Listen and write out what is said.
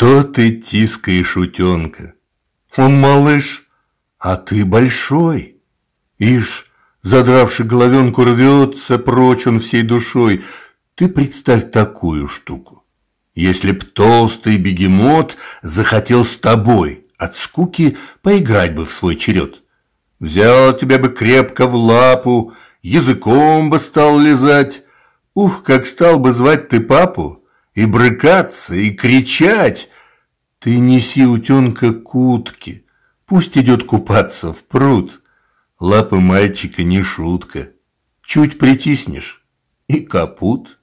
Что ты тискаешь утенка? Он малыш, а ты большой. Ишь, задравши головенку, рвется прочь он всей душой. Ты представь такую штуку. Если б толстый бегемот захотел с тобой от скуки поиграть бы в свой черед. Взял тебя бы крепко в лапу, языком бы стал лизать. Ух, как стал бы звать ты папу, и брыкаться, и кричать. Ты неси утенка к утке, пусть идет купаться в пруд. Лапы мальчика не шутка, чуть притиснешь и капут.